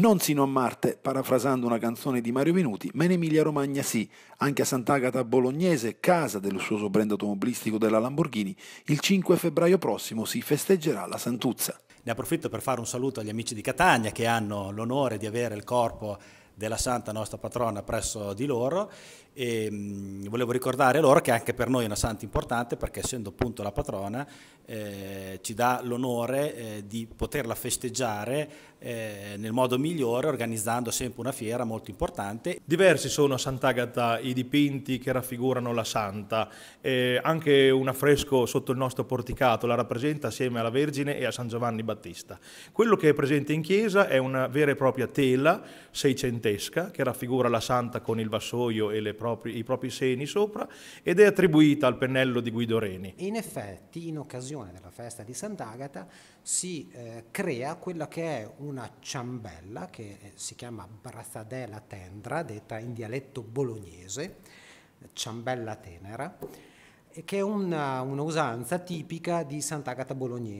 Non sino a Marte, parafrasando una canzone di Mario Minuti, ma in Emilia Romagna sì, anche a Sant'Agata Bolognese, casa del suo brand automobilistico della Lamborghini, il 5 febbraio prossimo si festeggerà la Santuzza. Ne approfitto per fare un saluto agli amici di Catania che hanno l'onore di avere il corpo della Santa nostra patrona presso di loro e mh, mm, volevo ricordare loro che anche per noi è una Santa importante perché essendo appunto la patrona eh, ci dà l'onore eh, di poterla festeggiare eh, nel modo migliore organizzando sempre una fiera molto importante. Diversi sono a Sant'Agata i dipinti che raffigurano la Santa, anche un affresco sotto il nostro porticato la rappresenta assieme alla Vergine e a San Giovanni Battista. Quello che è presente in chiesa è una vera e propria tela seicentesca grottesca che raffigura la santa con il vassoio e proprie, i propri seni sopra ed è attribuita al pennello di Guido Reni. In effetti, in occasione della festa di Sant'Agata si eh, crea quella che è una ciambella che eh, si chiama brazzadella tendra, detta in dialetto bolognese, ciambella tenera, che è una, una usanza tipica di Sant'Agata bolognese.